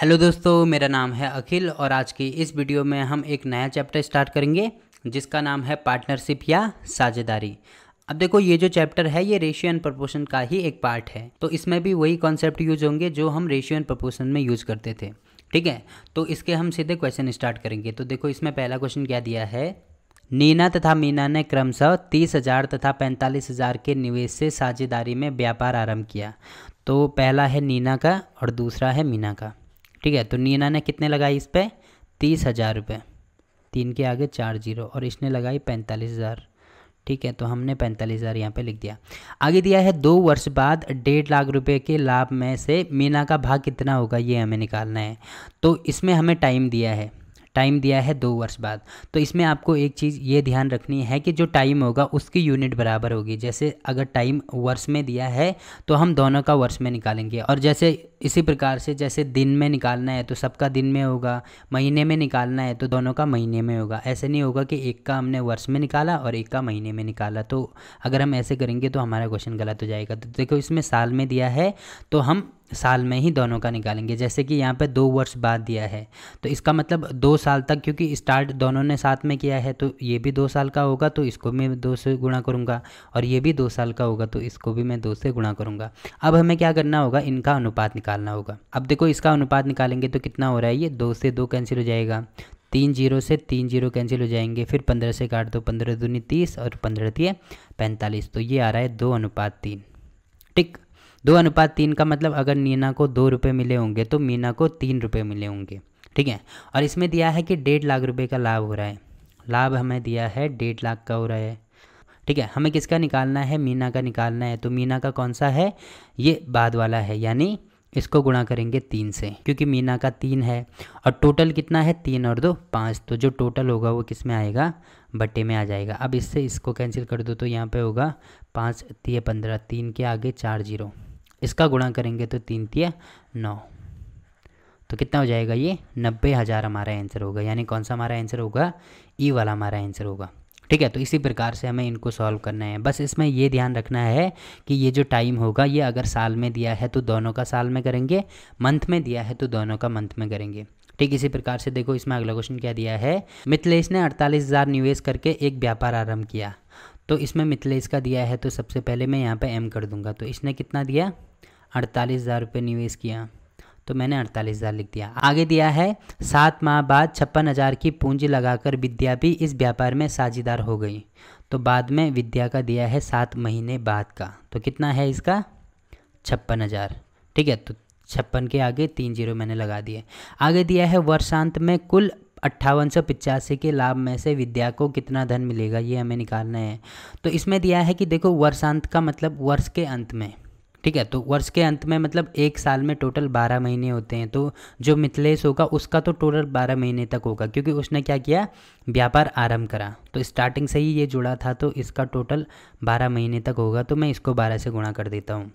hello दोस्तों मेरा नाम है अखिल और आज की इस वीडियो में हम एक नया चैप्टर स्टार्ट करेंगे जिसका नाम है पार्टनरशिप या साझेदारी अब देखो ये जो चैप्टर है ये रेशियो एंड प्रपोर्शन का ही एक पार्ट है तो इसमें भी वही कॉन्सेप्ट यूज होंगे जो हम रेशियो एंड प्रपोर्शन में यूज करते थे ठीक है तो इसके हम सीधे क्वेश्चन स्टार्ट करेंगे तो देखो इसमें पहला क्वेश्चन क्या दिया है नीना तथा मीना ने क्रमशः तीस हजार तथा पैंतालीस हजार के निवेश से साझेदारी में व्यापार आरंभ किया तो पहला है नीना का और दूसरा है मीना का ठीक है तो नीना ने कितने लगाई इस पर तीस हज़ार रुपये तीन के आगे चार जीरो और इसने लगाई पैंतालीस हज़ार ठीक है तो हमने पैंतालीस हज़ार यहाँ पर लिख दिया आगे दिया है दो वर्ष बाद डेढ़ लाख रुपए के लाभ में से मीना का भाग कितना होगा ये हमें निकालना है तो इसमें हमें टाइम दिया है टाइम दिया है दो वर्ष बाद तो इसमें आपको एक चीज़ ये ध्यान रखनी है कि जो टाइम होगा उसकी यूनिट बराबर होगी जैसे अगर टाइम वर्ष में दिया है तो हम दोनों का वर्ष में निकालेंगे और जैसे इसी प्रकार से जैसे दिन में निकालना है तो सबका दिन में होगा महीने में निकालना है तो दोनों का महीने में होगा ऐसे नहीं होगा कि एक का हमने वर्ष में निकाला और एक का महीने में निकाला तो अगर हम ऐसे करेंगे तो हमारा क्वेश्चन गलत हो जाएगा तो देखो इसमें साल में दिया है तो हम साल में ही दोनों का निकालेंगे जैसे कि यहाँ पे दो वर्ष बाद दिया है तो इसका मतलब दो साल तक क्योंकि स्टार्ट दोनों ने साथ में किया है तो ये भी दो साल का होगा तो इसको मैं दो से गुणा करूँगा और ये भी दो साल का होगा तो इसको भी मैं दो से गुणा करूँगा अब हमें क्या करना होगा इनका अनुपात निकालना होगा अब देखो इसका अनुपात निकालेंगे तो कितना हो रहा है ये दो से दो कैंसिल हो जाएगा तीन जीरो से तीन जीरो कैंसिल हो जाएंगे फिर पंद्रह से काट दो पंद्रह दूनी तीस और पंद्रह दिए पैंतालीस तो ये आ रहा है दो अनुपात तीन ठीक दो अनुपात तीन का मतलब अगर नीना को दो रुपये मिले होंगे तो मीना को तीन रुपये मिले होंगे ठीक है और इसमें दिया है कि डेढ़ लाख रुपये का लाभ हो रहा है लाभ हमें दिया है डेढ़ लाख का हो रहा है ठीक है हमें किसका निकालना है मीना का निकालना है तो मीना का कौन सा है ये बाद वाला है यानी इसको गुणा करेंगे तीन से क्योंकि मीना का तीन है और टोटल कितना है तीन और दो पाँच तो जो टोटल होगा वो किस में आएगा बट्टे में आ जाएगा अब इससे इसको कैंसिल कर दो तो यहाँ पे होगा पाँच तीय पंद्रह तीन के आगे चार जीरो इसका गुणा करेंगे तो तीन तिया नौ तो कितना हो जाएगा ये नब्बे हज़ार हमारा आंसर होगा यानी कौन सा हमारा आंसर होगा ई e वाला हमारा आंसर होगा ठीक है तो इसी प्रकार से हमें इनको सॉल्व करना है बस इसमें ये ध्यान रखना है कि ये जो टाइम होगा ये अगर साल में दिया है तो दोनों का साल में करेंगे मंथ में दिया है तो दोनों का मंथ में करेंगे ठीक इसी प्रकार से देखो इसमें अगला क्वेश्चन क्या दिया है मिथलेश ने अड़तालीस हज़ार निवेश करके एक व्यापार आरंभ किया तो इसमें मिथिलेश का दिया है तो सबसे पहले मैं यहाँ पर एम कर दूँगा तो इसने कितना दिया अड़तालीस हज़ार रुपये निवेश किया तो मैंने अड़तालीस हज़ार लिख दिया आगे दिया है सात माह बाद छप्पन हज़ार की पूंजी लगाकर विद्या भी इस व्यापार में साझेदार हो गई तो बाद में विद्या का दिया है सात महीने बाद का तो कितना है इसका छप्पन हज़ार ठीक है तो छप्पन के आगे तीन जीरो मैंने लगा दिए आगे दिया है वर्षांत में कुल अट्ठावन सौ पिचासी के लाभ में से विद्या को कितना धन मिलेगा ये हमें निकालना है तो इसमें दिया है कि देखो वर्षांत का मतलब वर्ष के अंत में ठीक है तो वर्ष के अंत में मतलब एक साल में टोटल बारह महीने होते हैं तो जो मिथिलेश होगा उसका तो टोटल बारह महीने तक होगा क्योंकि उसने क्या किया व्यापार आरंभ करा तो स्टार्टिंग से ही ये जुड़ा था तो इसका टोटल बारह महीने तक होगा तो मैं इसको बारह से गुणा कर देता हूँ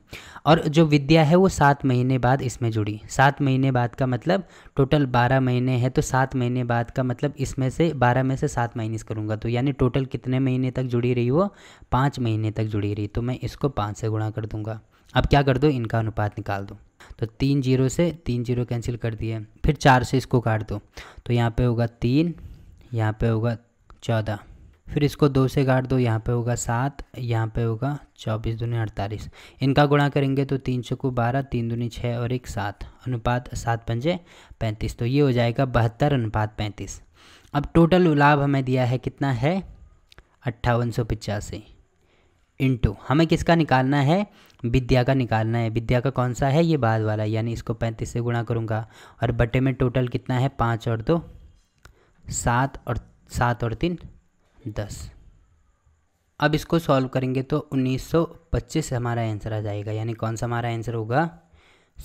और जो विद्या है वो सात महीने बाद इसमें जुड़ी सात महीने बाद का मतलब टोटल बारह महीने है तो सात महीने बाद का मतलब इसमें से बारह में से सात महीने करूँगा तो यानी टोटल कितने महीने तक जुड़ी रही वो पाँच महीने तक जुड़ी रही तो मैं इसको पाँच से गुणा कर दूँगा अब क्या कर दो इनका अनुपात निकाल दो तो तीन जीरो से तीन जीरो कैंसिल कर दिए फिर चार से इसको काट दो तो यहाँ पे होगा तीन यहाँ पे होगा चौदह फिर इसको दो से काट दो यहाँ पे होगा सात यहाँ पे होगा चौबीस दूनी अड़तालीस इनका गुणा करेंगे तो तीन सौ को बारह तीन दूनी छः और एक सात अनुपात सात पंजे पैंतीस तो ये हो जाएगा बहत्तर अनुपात पैंतीस अब टोटल लाभ हमें दिया है कितना है अट्ठावन सौ पिचासी इंटू हमें किसका निकालना है विद्या का निकालना है विद्या का कौन सा है ये बाद वाला यानी इसको पैंतीस से गुणा करूँगा और बटे में टोटल कितना है पाँच और दो सात और सात और तीन दस अब इसको सॉल्व करेंगे तो 1925 हमारा आंसर आ जाएगा यानी कौन सा हमारा आंसर होगा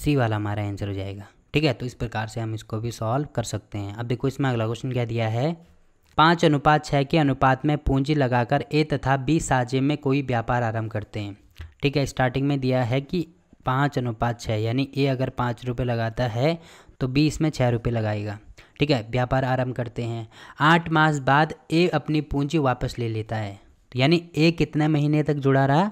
सी वाला हमारा आंसर हो जाएगा ठीक है तो इस प्रकार से हम इसको भी सॉल्व कर सकते हैं अब देखो इसमें अगला क्वेश्चन क्या दिया है पाँच अनुपात छः के अनुपात में पूंजी लगाकर ए तथा बी साझे में कोई व्यापार आरंभ करते हैं ठीक है स्टार्टिंग में दिया है कि पाँच अनुपात छः यानी ए अगर पाँच रुपये लगाता है तो बी इसमें छः रुपये लगाएगा ठीक है व्यापार आरंभ करते हैं आठ मास बाद ए अपनी पूंजी वापस ले लेता है यानी ए कितने महीने तक जुड़ा रहा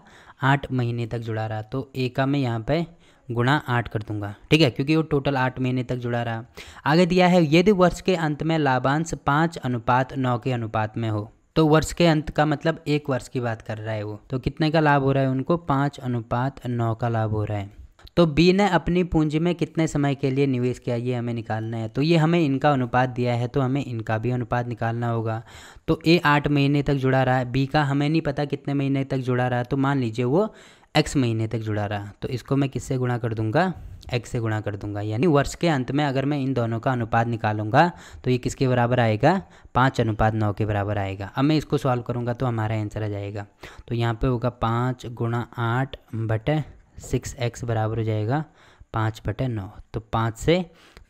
आठ महीने तक जुड़ा रहा तो ए का मैं यहाँ पर गुणा आठ कर दूंगा ठीक है क्योंकि वो टोटल आठ महीने तक जुड़ा रहा आगे दिया है यदि वर्ष के अंत में लाभांश पाँच अनुपात नौ के अनुपात में हो तो वर्ष के अंत का मतलब एक वर्ष की बात कर रहा है वो तो कितने का लाभ हो रहा है उनको पाँच अनुपात नौ का लाभ हो रहा है तो बी ने अपनी पूंजी में कितने समय के लिए निवेश किया ये हमें निकालना है तो ये हमें इनका अनुपात दिया है तो हमें इनका भी अनुपात निकालना होगा तो ए आठ महीने तक जुड़ा रहा है बी का हमें नहीं पता कितने महीने तक जुड़ा रहा है तो मान लीजिए वो एक्स महीने तक जुड़ा रहा तो इसको मैं किससे गुणा कर दूंगा एक्स से गुणा कर दूंगा यानी वर्ष के अंत में अगर मैं इन दोनों का अनुपात निकालूंगा तो ये किसके बराबर आएगा पाँच अनुपात नौ के बराबर आएगा अब मैं इसको सॉल्व करूंगा तो हमारा आंसर आ जाएगा तो यहाँ पे होगा पाँच गुणा आठ बटे सिक्स एक्स बराबर हो जाएगा पाँच बटे नौ तो पाँच से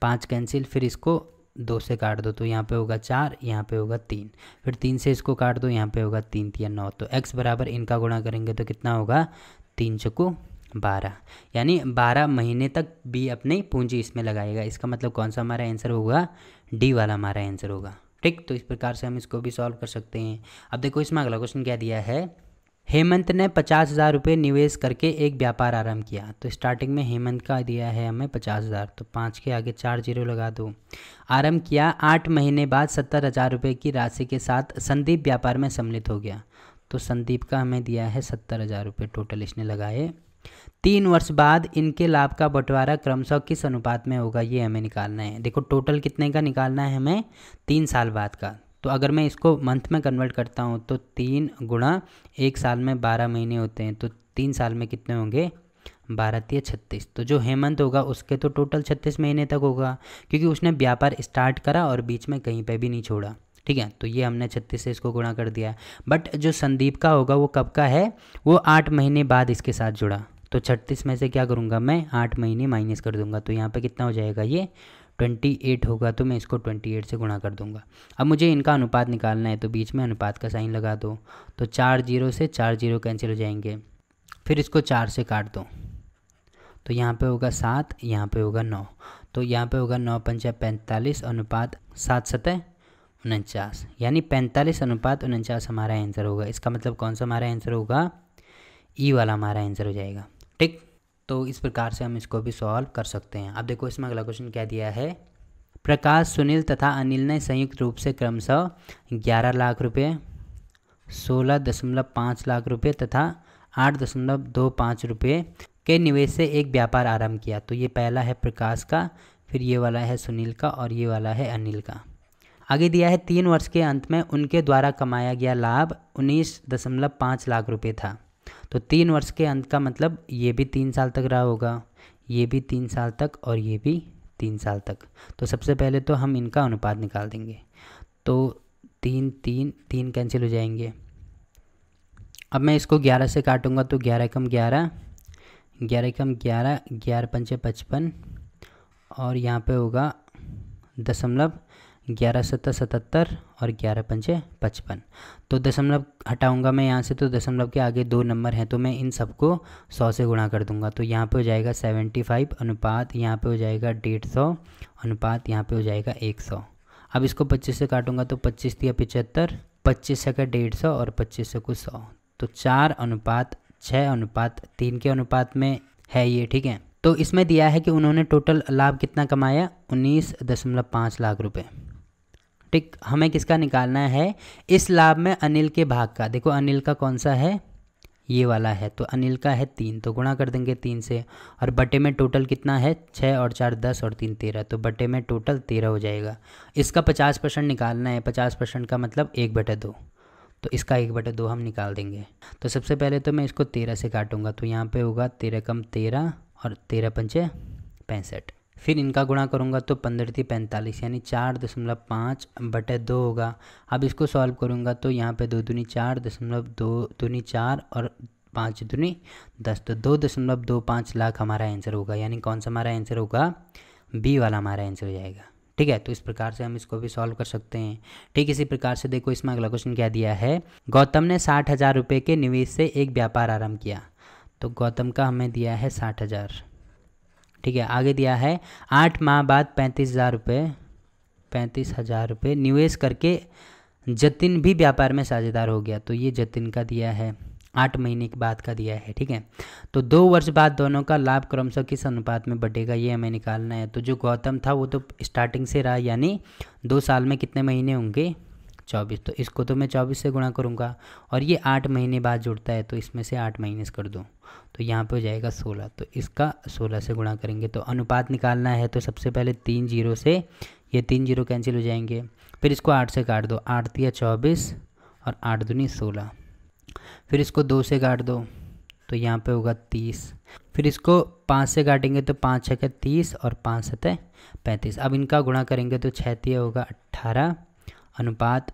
पाँच कैंसिल फिर इसको दो से काट दो तो यहाँ पे होगा चार यहाँ पे होगा तीन फिर तीन से इसको काट दो यहाँ पे होगा तीन तीन नौ तो एक्स बराबर इनका गुणा करेंगे तो कितना होगा तीन चको बारह यानी बारह महीने तक बी अपनी पूंजी इसमें लगाएगा इसका मतलब कौन सा हमारा आंसर होगा डी वाला हमारा आंसर होगा ठीक तो इस प्रकार से हम इसको भी सॉल्व कर सकते हैं अब देखो इसमें अगला क्वेश्चन क्या दिया है हेमंत ने पचास हज़ार रुपये निवेश करके एक व्यापार आरंभ किया तो स्टार्टिंग में हेमंत का दिया है हमें पचास हज़ार तो पाँच के आगे चार जीरो लगा दो आरंभ किया आठ महीने बाद सत्तर हज़ार रुपये की राशि के साथ संदीप व्यापार में सम्मिलित हो गया तो संदीप का हमें दिया है सत्तर हज़ार रुपये टोटल इसने लगाए तीन वर्ष बाद इनके लाभ का बंटवारा क्रमशः किस अनुपात में होगा ये हमें निकालना है देखो टोटल कितने का निकालना है हमें तीन साल बाद का तो अगर मैं इसको मंथ में कन्वर्ट करता हूँ तो तीन गुणा एक साल में बारह महीने होते हैं तो तीन साल में कितने होंगे भारत या छत्तीस तो जो हेमंत होगा उसके तो टोटल छत्तीस महीने तक होगा क्योंकि उसने व्यापार स्टार्ट करा और बीच में कहीं पे भी नहीं छोड़ा ठीक है तो ये हमने छत्तीस से इसको गुणा कर दिया बट जो संदीप का होगा वो कब का है वो आठ महीने बाद इसके साथ जुड़ा तो छत्तीस में से क्या करूँगा मैं आठ महीने माइनस कर दूंगा तो यहाँ पर कितना हो जाएगा ये ट्वेंटी एट होगा तो मैं इसको ट्वेंटी एट से गुणा कर दूंगा अब मुझे इनका अनुपात निकालना है तो बीच में अनुपात का साइन लगा दो तो चार जीरो से चार जीरो कैंसिल हो जाएंगे फिर इसको चार से काट दो तो यहाँ पे होगा सात यहाँ पे होगा नौ तो यहाँ पे होगा नौ पंचायत पैंतालीस अनुपात सात सतह उनचास यानी पैंतालीस अनुपात उनचास हमारा आंसर होगा इसका मतलब कौन सा हमारा आंसर होगा ई e वाला हमारा आंसर हो जाएगा ठीक तो इस प्रकार से हम इसको भी सॉल्व कर सकते हैं अब देखो इसमें अगला क्वेश्चन क्या दिया है प्रकाश सुनील तथा अनिल ने संयुक्त रूप से क्रमशः ग्यारह लाख रुपये सोलह दशमलव पाँच लाख रुपये तथा आठ दशमलव दो पाँच रुपये के निवेश से एक व्यापार आरंभ किया तो ये पहला है प्रकाश का फिर ये वाला है सुनील का और ये वाला है अनिल का आगे दिया है तीन वर्ष के अंत में उनके द्वारा कमाया गया लाभ उन्नीस दशमलव पाँच लाख रुपये था तो तीन वर्ष के अंत का मतलब ये भी तीन साल तक रहा होगा ये भी तीन साल तक और ये भी तीन साल तक तो सबसे पहले तो हम इनका अनुपात निकाल देंगे तो तीन तीन तीन कैंसिल हो जाएंगे अब मैं इसको ग्यारह से काटूंगा तो ग्यारह कम ग्यारह ग्यारह कम ग्यारह ग्यारह पंचे पचपन और यहाँ पे होगा दशमलव ग्यारह सत्तर सतहत्तर और ग्यारह पंचे पचपन तो दशमलव हटाऊंगा मैं यहाँ से तो दशमलव के आगे दो नंबर हैं तो मैं इन सबको सौ से गुणा कर दूंगा तो यहाँ पे हो जाएगा सेवेंटी फाइव अनुपात यहाँ पे हो जाएगा डेढ़ सौ अनुपात यहाँ पे हो जाएगा एक सौ अब इसको पच्चीस से काटूंगा तो पच्चीस दिया पिचहत्तर पच्चीस से का डेढ़ सौ और पच्चीस से कुछ सौ तो चार अनुपात छः अनुपात तीन के अनुपात में है ये ठीक है तो इसमें दिया है कि उन्होंने टोटल लाभ कितना कमाया उन्नीस दशमलव पाँच लाख रुपए पिक हमें किसका निकालना है इस लाभ में अनिल के भाग का देखो अनिल का कौन सा है ये वाला है तो अनिल का है तीन तो गुणा कर देंगे तीन से और बटे में टोटल कितना है छः और चार दस और तीन तेरह तो बटे में टोटल तेरह हो जाएगा इसका पचास परसेंट निकालना है पचास परसेंट का मतलब एक बटे दो तो इसका एक बटे दो हम निकाल देंगे तो सबसे पहले तो मैं इसको तेरह से काटूंगा तो यहाँ पे होगा तेरह कम तेरह और तेरह पंचे पैंसठ फिर इनका गुणा करूँगा तो पंद्रह थी पैंतालीस यानी चार दशमलव पाँच बटे दो होगा अब इसको सॉल्व करूँगा तो यहाँ पे दो दूनी चार दशमलव दो दूनी चार और पाँच दूनी दस तो दो दशमलव दो पाँच लाख हमारा आंसर होगा यानी कौन सा हमारा आंसर होगा बी वाला हमारा आंसर हो जाएगा ठीक है तो इस प्रकार से हम इसको भी सॉल्व कर सकते हैं ठीक इसी प्रकार से देखो इसमें अगला क्वेश्चन क्या दिया है गौतम ने साठ हज़ार रुपये के निवेश से एक व्यापार आरंभ किया तो गौतम का हमें दिया है साठ हज़ार ठीक है आगे दिया है आठ माह बाद पैंतीस हज़ार रुपये पैंतीस हज़ार रुपये निवेश करके जतिन भी व्यापार में साझेदार हो गया तो ये जतिन का दिया है आठ महीने के बाद का दिया है ठीक है तो दो वर्ष बाद दोनों का लाभ क्रमशः किस अनुपात में बढ़ेगा ये हमें निकालना है तो जो गौतम था वो तो स्टार्टिंग से रहा यानी दो साल में कितने महीने होंगे चौबीस तो इसको तो मैं चौबीस से गुणा करूँगा और ये आठ महीने बाद जुड़ता है तो इसमें से आठ माइनस कर दूँ तो यहाँ पे हो जाएगा सोलह तो इसका सोलह से गुणा करेंगे तो अनुपात निकालना है तो सबसे पहले तीन जीरो से ये तीन जीरो कैंसिल हो जाएंगे फिर इसको आठ से काट दो आठ दिया चौबीस और आठ दूनी सोलह फिर इसको दो से काट दो तो यहाँ पे होगा तीस फिर इसको पाँच से काटेंगे तो पाँच छः तीस और पाँच सतह पैंतीस अब इनका गुणा करेंगे तो छः होगा अट्ठारह अनुपात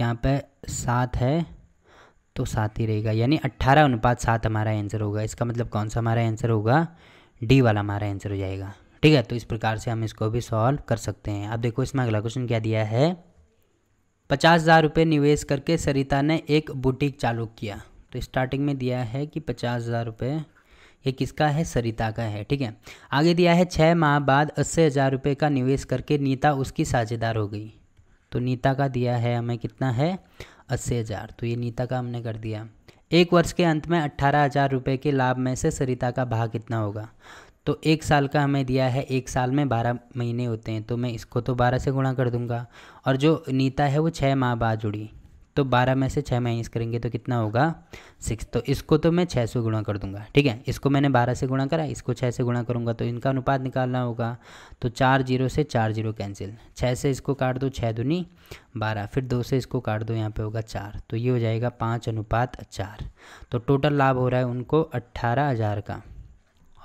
यहाँ पे सात है तो सात ही रहेगा यानी अट्ठारह अनुपात सात हमारा आंसर होगा इसका मतलब कौन सा हमारा आंसर होगा डी वाला हमारा आंसर हो जाएगा ठीक है तो इस प्रकार से हम इसको भी सॉल्व कर सकते हैं अब देखो इसमें अगला क्वेश्चन क्या दिया है पचास हज़ार रुपये निवेश करके सरिता ने एक बुटीक चालू किया तो स्टार्टिंग में दिया है कि पचास हज़ार रुपये ये किसका है सरिता का है ठीक है आगे दिया है छः माह बाद अस्सी हज़ार रुपये का निवेश करके नीता उसकी साझेदार हो गई तो नीता का दिया है हमें कितना है अस्सी हज़ार तो ये नीता का हमने कर दिया एक वर्ष के अंत में अट्ठारह हज़ार रुपये के लाभ में से सरिता का भाग कितना होगा तो एक साल का हमें दिया है एक साल में बारह महीने होते हैं तो मैं इसको तो बारह से गुणा कर दूंगा और जो नीता है वो छः माह बाद जुड़ी तो बारह में से छः माइनस करेंगे तो कितना होगा सिक्स तो इसको तो मैं छः से गुणा कर दूंगा ठीक है इसको मैंने बारह से गुणा करा इसको छः से गुणा करूंगा तो इनका अनुपात निकालना होगा तो चार जीरो से चार जीरो कैंसिल छः से इसको काट दो छः धुनी बारह फिर दो से इसको काट दो यहाँ पे होगा चार तो ये हो जाएगा पाँच अनुपात चार तो टोटल लाभ हो रहा है उनको अट्ठारह हज़ार का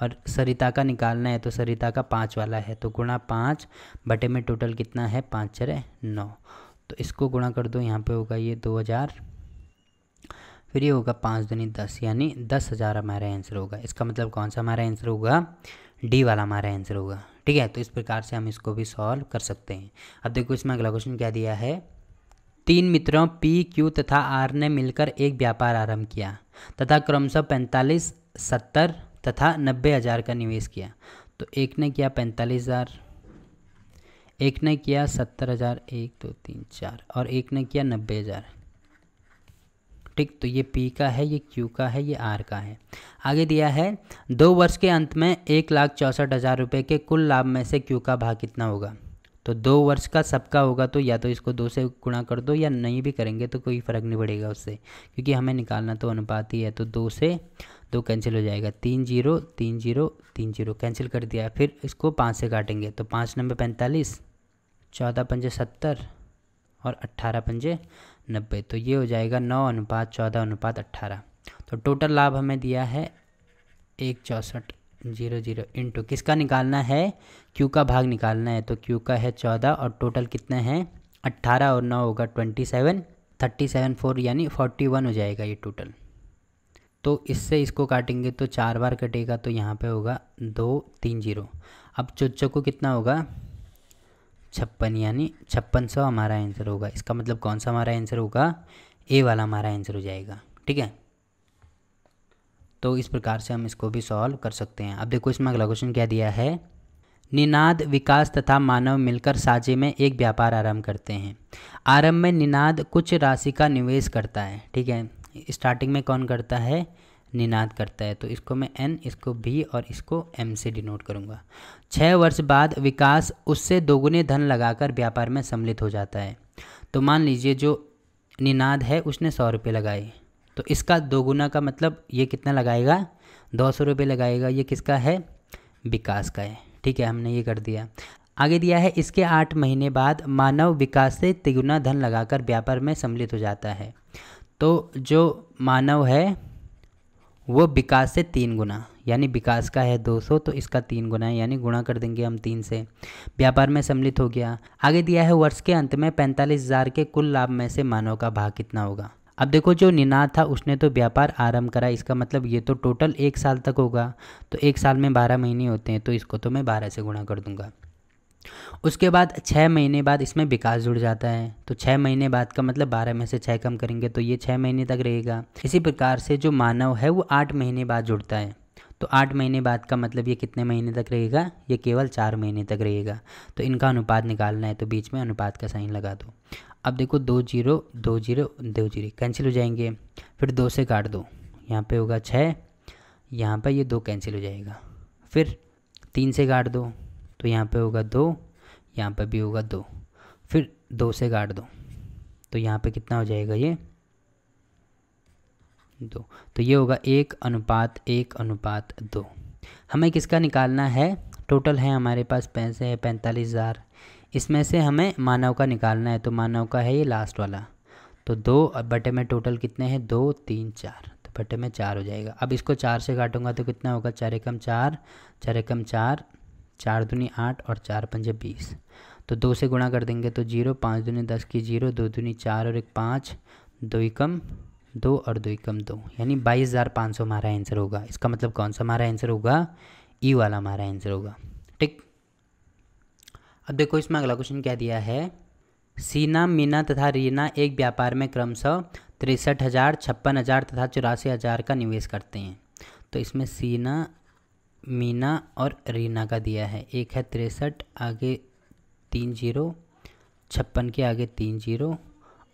और सरिता का निकालना है तो सरिता का पाँच वाला है तो गुणा पाँच बटे में टोटल कितना है पाँच चरे नौ तो इसको गुणा कर दो यहाँ पे होगा ये दो हज़ार फिर ये होगा पाँच दुनी दस यानी दस हज़ार हमारा आंसर होगा इसका मतलब कौन सा हमारा आंसर होगा डी वाला हमारा आंसर होगा ठीक है तो इस प्रकार से हम इसको भी सॉल्व कर सकते हैं अब देखो इसमें अगला क्वेश्चन क्या दिया है तीन मित्रों पी क्यू तथा आर ने मिलकर एक व्यापार आरंभ किया तथा क्रमशः पैंतालीस सत्तर तथा नब्बे हज़ार का निवेश किया तो एक ने किया पैंतालीस हज़ार एक ने किया सत्तर हज़ार एक दो तीन चार और एक ने किया नब्बे हज़ार ठीक तो ये पी का है ये क्यू का है ये आर का है आगे दिया है दो वर्ष के अंत में एक लाख चौंसठ हज़ार रुपये के कुल लाभ में से क्यू का भाग कितना होगा तो दो वर्ष का सबका होगा तो या तो इसको दो से गुणा कर दो या नहीं भी करेंगे तो कोई फ़र्क नहीं पड़ेगा उससे क्योंकि हमें निकालना तो अनुपात ही है तो दो से दो कैंसिल हो जाएगा तीन जीरो तीन जीरो तीन जीरो कैंसिल कर दिया फिर इसको पाँच से काटेंगे तो पाँच नंबर पैंतालीस चौदह पंजे सत्तर और अट्ठारह पंजे नब्बे तो ये हो जाएगा नौ अनुपात चौदह अनुपात अट्ठारह तो टोटल लाभ हमें दिया है एक चौंसठ जीरो जीरो इंटू किसका निकालना है क्यू का भाग निकालना है तो क्यू का है चौदह और टोटल कितने हैं अट्ठारह और नौ होगा twenty seven thirty seven four यानी फोर्टी वन हो जाएगा ये टोटल तो इससे इसको काटेंगे तो चार बार कटेगा तो यहाँ पे होगा दो तीन जीरो अब चुच्चों को कितना होगा छप्पन यानी छप्पन सौ हमारा आंसर होगा इसका मतलब कौन सा हमारा आंसर होगा ए वाला हमारा आंसर हो जाएगा ठीक है तो इस प्रकार से हम इसको भी सॉल्व कर सकते हैं अब देखो इसमें अगला क्वेश्चन क्या दिया है निनाद विकास तथा मानव मिलकर साझे में एक व्यापार आरंभ करते हैं आरंभ में निनाद कुछ राशि का निवेश करता है ठीक है स्टार्टिंग में कौन करता है निनाद करता है तो इसको मैं एन इसको बी और इसको एम से डिनोट करूँगा छः वर्ष बाद विकास उससे दोगुने धन लगाकर व्यापार में सम्मिलित हो जाता है तो मान लीजिए जो निनाद है उसने सौ रुपये लगाए तो इसका दोगुना का मतलब ये कितना लगाएगा दो सौ रुपये लगाएगा ये किसका है विकास का है ठीक है हमने ये कर दिया आगे दिया है इसके आठ महीने बाद मानव विकास से तिगुना धन लगाकर व्यापार में सम्मिलित हो जाता है तो जो मानव है वो विकास से तीन गुना यानी विकास का है 200 तो इसका तीन गुना है यानी गुणा कर देंगे हम तीन से व्यापार में सम्मिलित हो गया आगे दिया है वर्ष के अंत में पैंतालीस हज़ार के कुल लाभ में से मानव का भाग कितना होगा अब देखो जो निनाद था उसने तो व्यापार आरंभ करा इसका मतलब ये तो टोटल एक साल तक होगा तो एक साल में बारह महीने होते हैं तो इसको तो मैं बारह से गुणा कर दूंगा उसके बाद छः महीने बाद इसमें विकास जुड़ जाता है तो छः महीने बाद का मतलब बारह में से छः कम करेंगे तो ये छः महीने तक रहेगा इसी प्रकार से जो मानव है वो आठ महीने बाद जुड़ता है तो आठ महीने बाद का मतलब ये कितने महीने तक रहेगा ये केवल चार महीने तक रहेगा तो इनका अनुपात निकालना है तो बीच में अनुपात का साइन लगा दो अब देखो दो जीरो दो जीरो दो जीरो कैंसिल हो जाएंगे फिर दो से काट दो यहाँ पे होगा छः यहाँ पर ये दो कैंसिल हो जाएगा फिर तीन से काट दो तो यहाँ पे होगा दो यहाँ पे भी होगा दो फिर दो से काट दो तो यहाँ पे कितना हो जाएगा ये दो तो ये होगा एक अनुपात एक अनुपात दो हमें किसका निकालना है टोटल है हमारे पास पैसे है पैंतालीस हज़ार इसमें से हमें मानव का निकालना है तो मानव का है ये लास्ट वाला तो दो बटे में टोटल कितने हैं दो तीन चार तो बटे में चार हो जाएगा अब इसको चार से काटूंगा तो कितना होगा चार एकम चार चार एकम चार चार दूनी आठ और चार पंजे बीस तो दो से गुणा कर देंगे तो जीरो पाँच दूनी दस की जीरो दो दूनी चार और एक पाँच दो एकम दो और दो एकम दो यानी बाईस हज़ार पाँच सौ हमारा आंसर होगा इसका मतलब कौन सा हमारा आंसर होगा ई वाला हमारा आंसर होगा ठीक अब देखो इसमें अगला क्वेश्चन क्या दिया है सीना मीना तथा रीना एक व्यापार में क्रमशः तिरसठ हज़ार छप्पन हज़ार तथा चौरासी हज़ार का निवेश करते हैं तो इसमें सीना मीना और रीना का दिया है एक है तिरसठ आगे तीन जीरो छप्पन के आगे तीन जीरो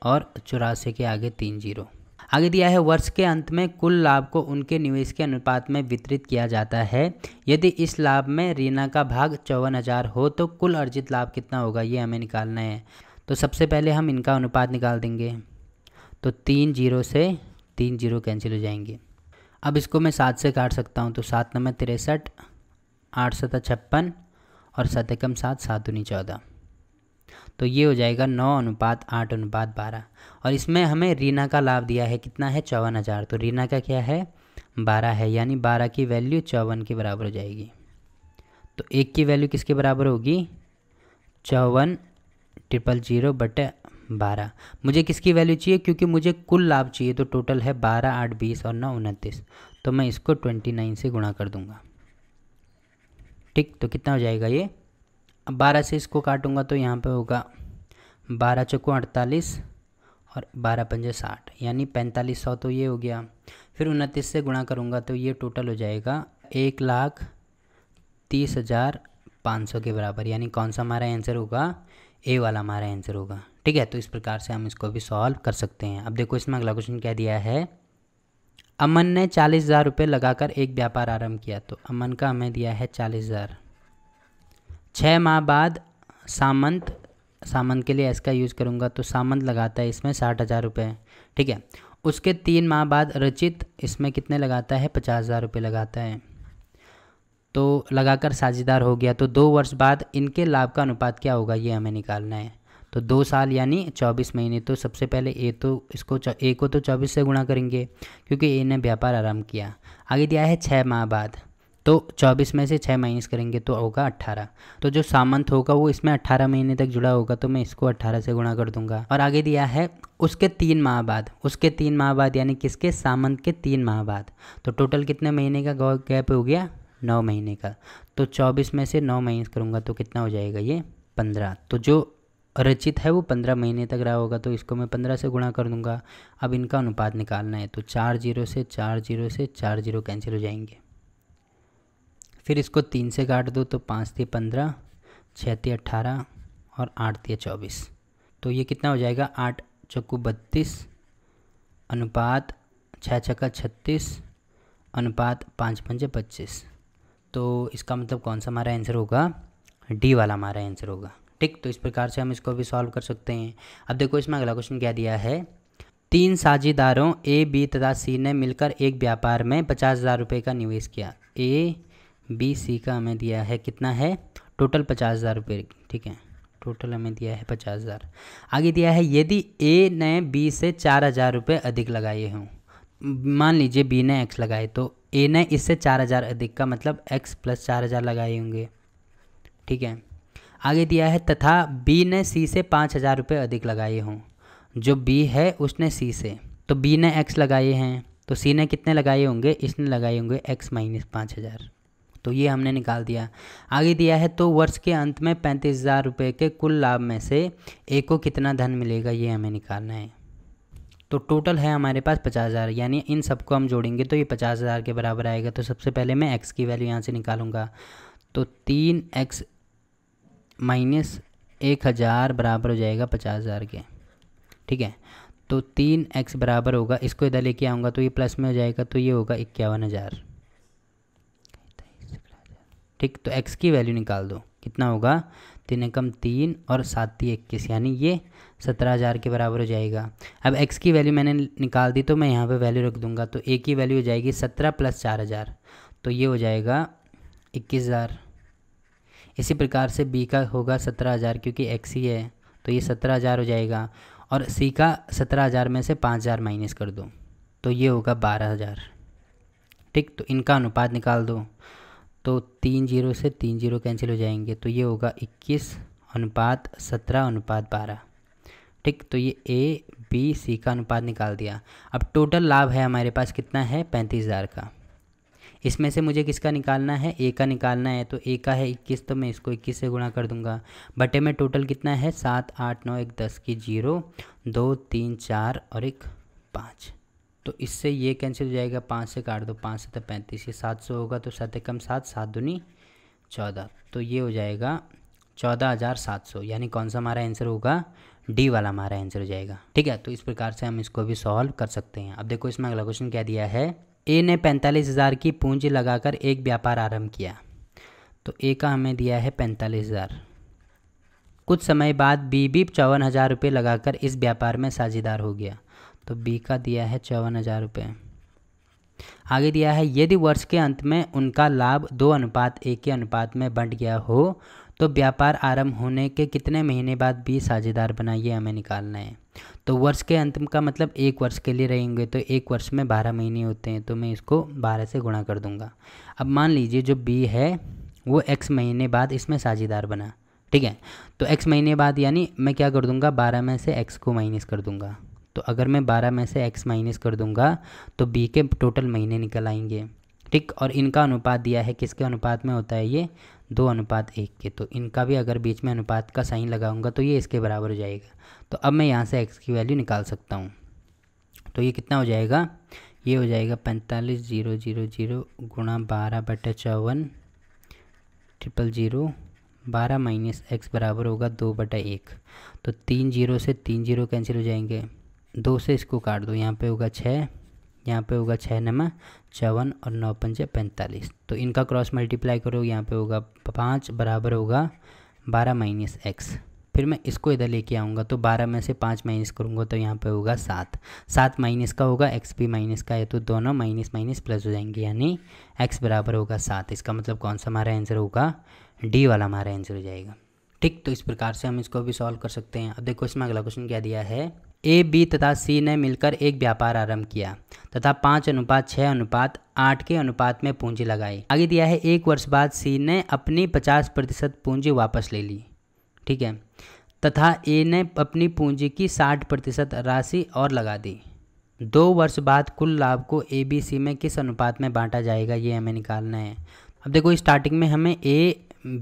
और चौरासी के आगे तीन जीरो आगे दिया है वर्ष के अंत में कुल लाभ को उनके निवेश के अनुपात में वितरित किया जाता है यदि इस लाभ में रीना का भाग चौवन हज़ार हो तो कुल अर्जित लाभ कितना होगा ये हमें निकालना है तो सबसे पहले हम इनका अनुपात निकाल देंगे तो तीन जीरो से तीन जीरो कैंसिल हो जाएंगे अब इसको मैं सात से काट सकता हूँ तो सात नंबर तिरसठ आठ सतः छप्पन और सतह कम सात सात उन्नी चौदह तो ये हो जाएगा नौ अनुपात आठ अनुपात बारह और इसमें हमें रीना का लाभ दिया है कितना है चौवन हज़ार तो रीना का क्या है बारह है यानी बारह की वैल्यू चौवन के बराबर हो जाएगी तो एक की वैल्यू किसके बराबर होगी चौवन ट्रिपल जीरो बटे बारह मुझे किसकी वैल्यू चाहिए क्योंकि मुझे कुल लाभ चाहिए तो टोटल है बारह आठ बीस और नौ उनतीस तो मैं इसको ट्वेंटी नाइन से गुणा कर दूंगा ठीक तो कितना हो जाएगा ये अब बारह से इसको काटूंगा तो यहाँ पे होगा बारह चौको अड़तालीस और बारह पंजे साठ यानी पैंतालीस सौ तो ये हो गया फिर उनतीस से गुणा करूँगा तो ये टोटल हो जाएगा एक लाख तीस हज़ार पाँच सौ के बराबर यानी कौन सा हमारा आंसर होगा ए वाला हमारा आंसर होगा ठीक है तो इस प्रकार से हम इसको भी सॉल्व कर सकते हैं अब देखो इसमें अगला क्वेश्चन क्या दिया है अमन ने चालीस हज़ार रुपये लगाकर एक व्यापार आरंभ किया तो अमन का हमें दिया है चालीस हज़ार छः माह बाद सामंत सामंत के लिए इसका यूज़ करूँगा तो सामंत लगाता है इसमें साठ हज़ार रुपये ठीक है उसके तीन माह बाद रचित इसमें कितने लगाता है पचास हज़ार रुपये लगाता है तो लगाकर साझेदार हो गया तो दो वर्ष बाद इनके लाभ का अनुपात क्या होगा ये हमें निकालना है तो दो साल यानी चौबीस महीने तो सबसे पहले ए तो इसको ए को तो चौबीस से गुणा करेंगे क्योंकि ए ने व्यापार आरम्भ किया आगे दिया है छः माह बाद तो 24 में से 6 माइनस करेंगे तो होगा 18 तो जो सामंत होगा वो इसमें 18 महीने तक जुड़ा होगा तो मैं इसको 18 से गुणा कर दूंगा और आगे दिया है उसके तीन माह बाद उसके तीन माह बाद यानी किसके सामंत के तीन माह बाद तो टोटल कितने महीने का गैप हो गया नौ महीने का तो चौबीस में से नौ माइनस करूँगा तो कितना हो जाएगा ये पंद्रह तो जो रचित है वो पंद्रह महीने तक रहा होगा तो इसको मैं पंद्रह से गुणा कर दूंगा अब इनका अनुपात निकालना है तो चार जीरो से चार जीरो से चार जीरो कैंसिल हो जाएंगे फिर इसको तीन से काट दो तो पाँच थी पंद्रह छः थी अट्ठारह और आठ थी चौबीस तो ये कितना हो जाएगा आठ चक्कू बत्तीस अनुपात छः छक्का छत्तीस अनुपात पाँच पंजे पच्चीस तो इसका मतलब कौन सा हमारा आंसर होगा डी वाला हमारा आंसर होगा ठीक तो इस प्रकार से हम इसको भी सॉल्व कर सकते हैं अब देखो इसमें अगला क्वेश्चन क्या दिया है तीन साझेदारों ए बी तथा सी ने मिलकर एक व्यापार में पचास हज़ार रुपये का निवेश किया ए बी सी का हमें दिया है कितना है टोटल पचास हज़ार रुपये ठीक है टोटल हमें दिया है पचास हज़ार आगे दिया है यदि ए ने बी से चार हज़ार रुपये अधिक लगाए हों मान लीजिए बी ने एक्स लगाए तो ए ने इससे चार हज़ार अधिक का मतलब एक्स प्लस चार हज़ार लगाए होंगे ठीक है आगे दिया है तथा बी ने सी से पाँच हज़ार रुपये अधिक लगाए हों जो बी है उसने सी से तो बी ने एक्स लगाए हैं तो सी ने कितने लगाए होंगे इसने लगाए होंगे एक्स माइनस पाँच हज़ार तो ये हमने निकाल दिया आगे दिया है तो वर्ष के अंत में पैंतीस हज़ार रुपये के कुल लाभ में से ए को कितना धन मिलेगा ये हमें निकालना है तो टोटल है हमारे पास पचास हज़ार यानी इन सबको हम जोड़ेंगे तो ये पचास हज़ार के बराबर आएगा तो सबसे पहले मैं एक्स की वैल्यू यहाँ से निकालूंगा तो तीन एक्स माइनस एक हज़ार बराबर हो जाएगा पचास हज़ार के ठीक है तो तीन एक्स बराबर होगा इसको इधर लेके आऊँगा तो ये प्लस में हो जाएगा तो ये होगा इक्यावन हज़ार ठीक तो एक्स की वैल्यू निकाल दो कितना होगा तीन एकम तीन और सात ती इक्कीस यानी ये सत्रह हज़ार के बराबर हो जाएगा अब एक्स की वैल्यू मैंने निकाल दी तो मैं यहाँ पे वैल्यू रख दूँगा तो ए की वैल्यू हो जाएगी सत्रह प्लस चार हज़ार तो ये हो जाएगा इक्कीस हज़ार इसी प्रकार से बी का होगा सत्रह हज़ार क्योंकि एक्स ही है तो ये सत्रह हज़ार हो जाएगा और सी का सत्रह हज़ार में से पाँच हज़ार माइनस कर दो तो ये होगा बारह हज़ार ठीक तो इनका अनुपात निकाल दो तो तीन जीरो से तीन जीरो कैंसिल हो जाएंगे तो ये होगा इक्कीस अनुपात सत्रह अनुपात बारह ठीक तो ये ए बी सी का अनुपात निकाल दिया अब टोटल लाभ है हमारे पास कितना है पैंतीस हज़ार का इसमें से मुझे किसका निकालना है ए का निकालना है तो ए का है इक्कीस तो मैं इसको इक्कीस से गुणा कर दूंगा बटे में टोटल कितना है सात आठ नौ एक दस की जीरो दो तीन चार और एक पाँच तो इससे ये कैंसिल हो जाएगा पाँच से काट दो पाँच से तो पैंतीस ये सात सौ होगा तो सात कम सात सात दुनी चौदह तो ये हो जाएगा चौदह हज़ार सात सौ यानी कौन सा हमारा आंसर होगा डी वाला हमारा आंसर हो जाएगा ठीक है तो इस प्रकार से हम इसको भी सॉल्व कर सकते हैं अब देखो इसमें अगला क्वेश्चन क्या दिया है ए ने पैंतालीस हज़ार की पूंजी लगाकर एक व्यापार आरंभ किया तो ए का हमें दिया है पैंतालीस हज़ार कुछ समय बाद बी भी चौवन हज़ार रुपये लगाकर इस व्यापार में साझेदार हो गया तो बी का दिया है चौवन हज़ार रुपये आगे दिया है यदि वर्ष के अंत में उनका लाभ दो अनुपात एक के अनुपात में बंट गया हो तो व्यापार आरंभ होने के कितने महीने बाद बी साझेदार बना ये हमें निकालना है तो वर्ष के अंत का मतलब एक वर्ष के लिए रहेंगे तो एक वर्ष में बारह महीने होते हैं तो मैं इसको बारह से गुणा कर दूंगा अब मान लीजिए जो बी है वो एक्स महीने बाद इसमें साझेदार बना ठीक है तो एक्स महीने बाद यानी मैं क्या कर दूंगा बारह में से एक्स को माइनस कर दूंगा तो अगर मैं बारह में से एक्स माइनस कर दूंगा तो बी के टोटल महीने निकल आएंगे ठीक और इनका अनुपात दिया है किसके अनुपात में होता है ये दो अनुपात एक के तो इनका भी अगर बीच में अनुपात का साइन लगाऊंगा तो ये इसके बराबर हो जाएगा तो अब मैं यहाँ से एक्स की वैल्यू निकाल सकता हूँ तो ये कितना हो जाएगा ये हो जाएगा पैंतालीस जीरो जीरो जीरो गुणा बारह बटा चौवन ट्रिपल जीरो बारह माइनस एक्स बराबर होगा दो बटा एक तो तीन जीरो से तीन जीरो कैंसिल हो जाएंगे दो से इसको काट दो यहाँ पे होगा छः यहाँ पे होगा छः नमा चौवन और नौ पंजे पैंतालीस तो इनका क्रॉस मल्टीप्लाई करो यहाँ पे होगा पाँच बराबर होगा बारह माइनस एक्स फिर मैं इसको इधर लेके आऊँगा तो बारह में से पाँच माइनस करूँगा तो यहाँ पर होगा सात सात माइनस का होगा एक्स भी माइनस का है तो दोनों माइनस माइनस प्लस हो जाएंगे यानी एक्स बराबर होगा सात इसका मतलब कौन सा हमारा आंसर होगा डी वाला हमारा आंसर हो जाएगा ठीक तो इस प्रकार से हम इसको भी सॉल्व कर सकते हैं अब देखो इसमें अगला क्वेश्चन क्या दिया है ए बी तथा सी ने मिलकर एक व्यापार आरंभ किया तथा पाँच अनुपात छः अनुपात आठ के अनुपात में पूंजी लगाई आगे दिया है एक वर्ष बाद सी ने अपनी पचास प्रतिशत पूंजी वापस ले ली ठीक है तथा ए ने अपनी पूंजी की साठ प्रतिशत राशि और लगा दी दो वर्ष बाद कुल लाभ को ए बी सी में किस अनुपात में बांटा जाएगा ये हमें निकालना है अब देखो स्टार्टिंग में हमें ए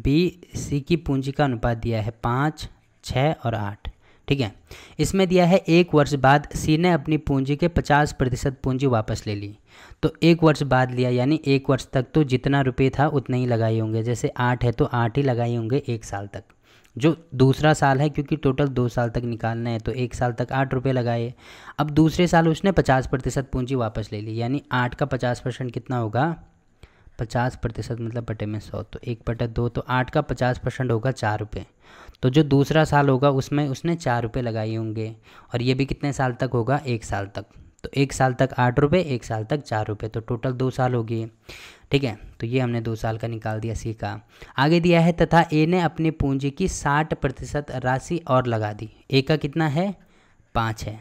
बी सी की पूंजी का अनुपात दिया है पाँच छः और आठ ठीक है इसमें दिया है एक वर्ष बाद सी ने अपनी पूंजी के पचास प्रतिशत पूंजी वापस ले ली तो एक वर्ष बाद लिया यानी एक वर्ष तक तो जितना रुपये था उतना ही लगाए होंगे जैसे आठ है तो आठ ही लगाए होंगे एक साल तक जो दूसरा साल है क्योंकि टोटल दो साल तक निकालना है तो एक साल तक आठ रुपये लगाए अब दूसरे साल उसने पचास प्रतिशत पूंजी वापस ले ली यानी आठ का पचास परसेंट कितना होगा पचास प्रतिशत मतलब बटे में सौ तो एक बटे दो तो आठ का पचास परसेंट होगा चार रुपये तो जो दूसरा साल होगा उसमें उसने चार रुपये लगाए होंगे और ये भी कितने साल तक होगा एक साल तक तो एक साल तक आठ रुपये एक साल तक चार रुपये तो टोटल दो साल हो गए ठीक है तो ये हमने दो साल का निकाल दिया सीखा आगे दिया है तथा ए ने अपनी पूंजी की साठ प्रतिशत राशि और लगा दी ए का कितना है पाँच है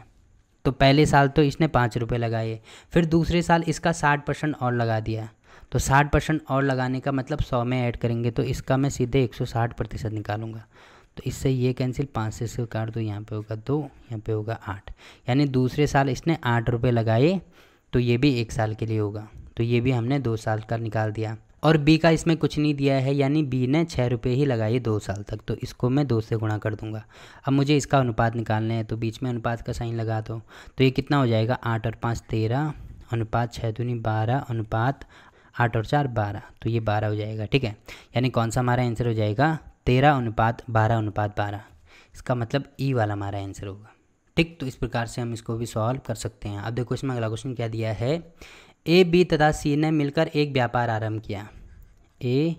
तो पहले साल तो इसने पाँच रुपये लगाए फिर दूसरे साल इसका साठ परसेंट और लगा दिया तो साठ परसेंट और लगाने का मतलब सौ में ऐड करेंगे तो इसका मैं सीधे एक सौ साठ प्रतिशत निकालूंगा तो इससे ये कैंसिल पाँच से से काट दो यहाँ पे होगा दो यहाँ पे होगा आठ यानी दूसरे साल इसने आठ रुपये लगाए तो ये भी एक साल के लिए होगा तो ये भी हमने दो साल का निकाल दिया और बी का इसमें कुछ नहीं दिया है यानी बी ने छः रुपये ही लगाए दो साल तक तो इसको मैं दो से गुणा कर दूंगा अब मुझे इसका अनुपात निकालना है तो बीच में अनुपात का साइन लगा दो तो ये कितना हो जाएगा आठ और पाँच तेरह अनुपात छः दूनी बारह अनुपात आठ और चार बारह तो ये बारह हो जाएगा ठीक है यानी कौन सा हमारा आंसर हो जाएगा तेरह अनुपात बारह अनुपात बारह इसका मतलब ई e वाला हमारा आंसर होगा ठीक तो इस प्रकार से हम इसको भी सॉल्व कर सकते हैं अब देखो इसमें अगला क्वेश्चन क्या दिया है ए बी तथा सी ने मिलकर एक व्यापार आरंभ किया ए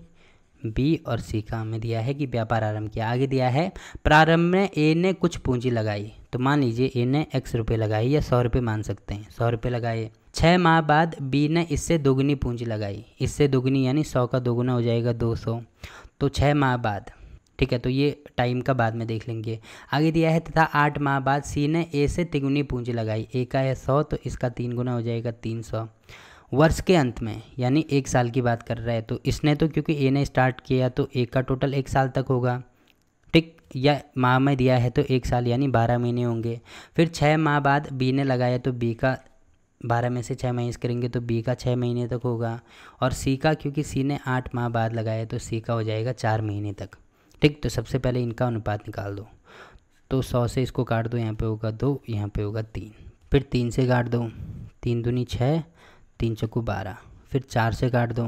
बी और सी का हमें दिया है कि व्यापार आरंभ किया आगे दिया है प्रारंभ में ए ने कुछ पूंजी लगाई तो मान लीजिए ए ने एक्स रुपये लगाई या सौ रुपये मान सकते हैं सौ रुपये लगाए छः माह बाद बी ने इससे दोगुनी पूंजी लगाई इससे दोगुनी यानी सौ का दोगुना हो जाएगा दो सौ तो छः माह बाद ठीक है तो ये टाइम का बाद में देख लेंगे आगे दिया है तथा आठ माह बाद सी ने ए से तिगुनी पूंजी लगाई ए का है सौ तो इसका तीन गुना हो जाएगा तीन सौ वर्ष के अंत में यानी एक साल की बात कर रहा है तो इसने तो क्योंकि ए ने स्टार्ट किया तो ए का टोटल एक साल तक होगा ठीक या माह में दिया है तो एक साल यानी बारह महीने होंगे फिर छः माह बाद बी ने लगाया तो बी का बारह में से छः महीने करेंगे तो बी का छः महीने तक होगा और सी का क्योंकि सी ने आठ माह बाद लगाया तो सी का हो जाएगा चार महीने तक ठीक तो सबसे पहले इनका अनुपात निकाल दो तो सौ से इसको काट दो यहाँ पे होगा दो यहाँ पे होगा तीन फिर तीन से काट दो तीन दूनी छः तीन चक्कू बारह फिर चार से काट दो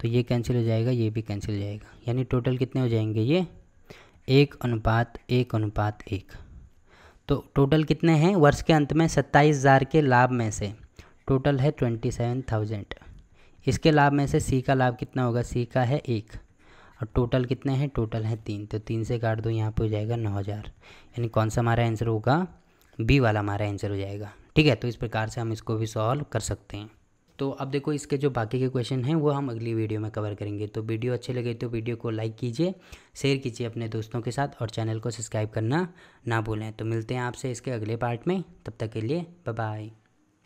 तो ये कैंसिल हो जाएगा ये भी कैंसिल हो जाएगा यानी टोटल कितने हो जाएंगे ये एक अनुपात एक अनुपात एक तो टोटल कितने हैं वर्ष के अंत में सत्ताईस हज़ार के लाभ में से टोटल है ट्वेंटी सेवन थाउजेंड इसके लाभ में से सी का लाभ कितना होगा सी का है एक और टोटल कितने हैं टोटल हैं तीन तो तीन से काट दो यहाँ पे हो जाएगा नौ हज़ार यानी कौन सा हमारा आंसर होगा बी वाला हमारा आंसर हो जाएगा ठीक है तो इस प्रकार से हम इसको भी सॉल्व कर सकते हैं तो अब देखो इसके जो बाकी के क्वेश्चन हैं वो हम अगली वीडियो में कवर करेंगे तो वीडियो अच्छे लगे तो वीडियो को लाइक कीजिए शेयर कीजिए अपने दोस्तों के साथ और चैनल को सब्सक्राइब करना ना भूलें तो मिलते हैं आपसे इसके अगले पार्ट में तब तक के लिए बाय